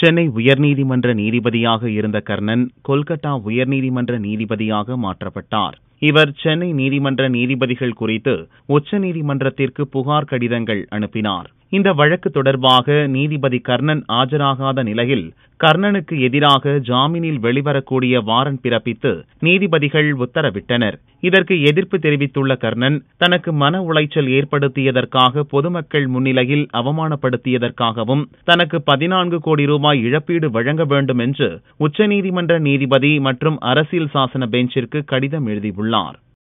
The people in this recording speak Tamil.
சென்னை உயர்நீதிமன்ற நீதிபதியாக இருந்த கர்ணன் கொல்கத்தா உயர்நீதிமன்ற நீதிபதியாக மாற்றப்பட்டார் இவர் சென்னை நீதிமன்ற நீதிபதிகள் குறித்து உச்சநீதிமன்றத்திற்கு புகார் கடிதங்கள் அனுப்பினார் இந்த வழக்கு தொடர்பாக நீதிபதி கர்ணன் ஆஜராகாத நிலையில் கர்ணனுக்கு எதிராக ஜாமீனில் வெளிவரக்கூடிய வாரண்ட் பிறப்பித்து நீதிபதிகள் உத்தரவிட்டனர் இதற்கு எதிர்ப்பு தெரிவித்துள்ள கர்ணன் தனக்கு மன உளைச்சல் ஏற்படுத்தியதற்காக பொதுமக்கள் முன்னிலையில் அவமானப்படுத்தியதற்காகவும் தனக்கு பதினான்கு கோடி ரூபாய் இழப்பீடு வழங்க வேண்டும் என்று உச்சநீதிமன்ற நீதிபதி மற்றும் அரசியல் சாசன பெஞ்சிற்கு கடிதம் எழுதியுள்ளார்